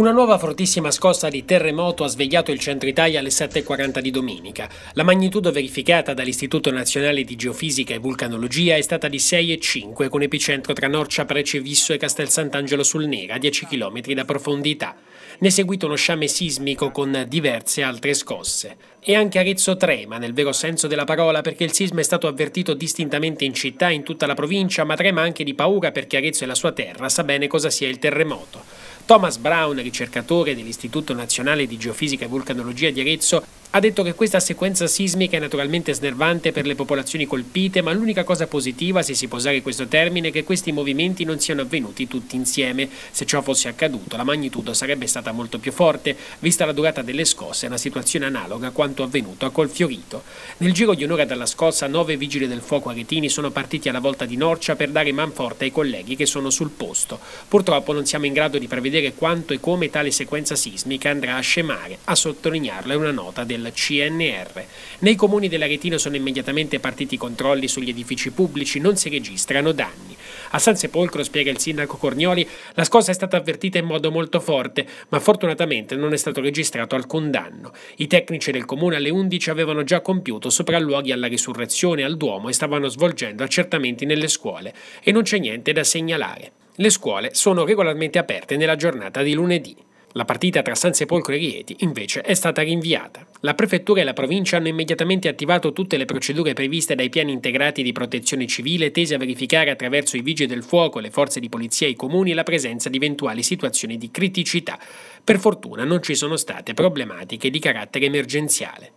Una nuova fortissima scossa di terremoto ha svegliato il centro Italia alle 7.40 di domenica. La magnitudo verificata dall'Istituto Nazionale di Geofisica e Vulcanologia è stata di 6,5 con epicentro tra Norcia, Precevisso e Castel Sant'Angelo sul Nera, a 10 km da profondità. Ne è seguito uno sciame sismico con diverse altre scosse. E anche Arezzo trema, nel vero senso della parola, perché il sisma è stato avvertito distintamente in città e in tutta la provincia, ma trema anche di paura perché Arezzo è la sua terra, sa bene cosa sia il terremoto. Thomas Brown, ricercatore dell'Istituto Nazionale di Geofisica e Vulcanologia di Arezzo, ha detto che questa sequenza sismica è naturalmente snervante per le popolazioni colpite, ma l'unica cosa positiva, se si può usare questo termine, è che questi movimenti non siano avvenuti tutti insieme. Se ciò fosse accaduto, la magnitudo sarebbe stata molto più forte, vista la durata delle scosse, una situazione analoga a quanto avvenuto a Colfiorito. Nel giro di un'ora dalla scossa, nove vigili del fuoco aretini sono partiti alla volta di Norcia per dare manforte ai colleghi che sono sul posto. Purtroppo non siamo in grado di prevedere quanto e come tale sequenza sismica andrà a scemare. A sottolinearlo è una nota del del CNR. Nei comuni dell'Aretino sono immediatamente partiti i controlli sugli edifici pubblici, non si registrano danni. A San Sepolcro, spiega il sindaco Cornioli, la scossa è stata avvertita in modo molto forte, ma fortunatamente non è stato registrato alcun danno. I tecnici del comune alle 11 avevano già compiuto sopralluoghi alla risurrezione al Duomo e stavano svolgendo accertamenti nelle scuole e non c'è niente da segnalare. Le scuole sono regolarmente aperte nella giornata di lunedì. La partita tra San Sepolcro e Rieti, invece, è stata rinviata. La prefettura e la provincia hanno immediatamente attivato tutte le procedure previste dai piani integrati di protezione civile tese a verificare attraverso i vigili del fuoco, le forze di polizia e i comuni la presenza di eventuali situazioni di criticità. Per fortuna non ci sono state problematiche di carattere emergenziale.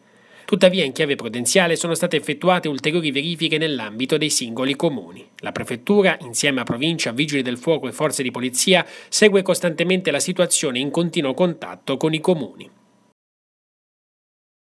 Tuttavia in chiave prudenziale sono state effettuate ulteriori verifiche nell'ambito dei singoli comuni. La prefettura, insieme a provincia, vigili del fuoco e forze di polizia, segue costantemente la situazione in continuo contatto con i comuni.